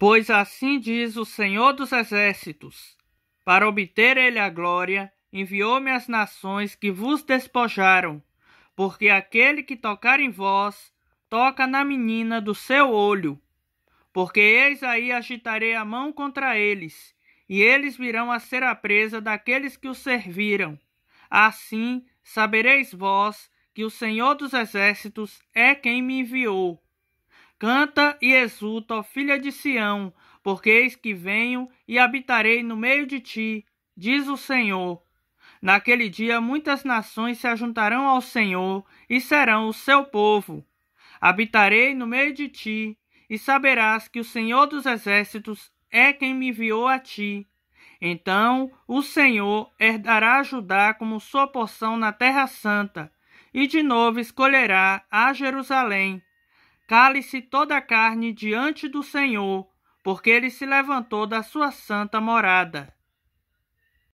Pois assim diz o Senhor dos Exércitos: Para obter ele a glória, enviou-me as nações que vos despojaram, porque aquele que tocar em vós, toca na menina do seu olho. Porque eis aí agitarei a mão contra eles, e eles virão a ser a presa daqueles que os serviram. Assim sabereis vós que o Senhor dos Exércitos é quem me enviou. Canta e exulta, ó filha de Sião, porque eis que venho e habitarei no meio de ti, diz o Senhor. Naquele dia muitas nações se ajuntarão ao Senhor e serão o seu povo. Habitarei no meio de ti, e saberás que o Senhor dos Exércitos é quem me enviou a ti. Então o Senhor herdará Judá como sua porção na Terra Santa, e de novo escolherá a Jerusalém Cale-se toda a carne diante do Senhor, porque ele se levantou da sua santa morada.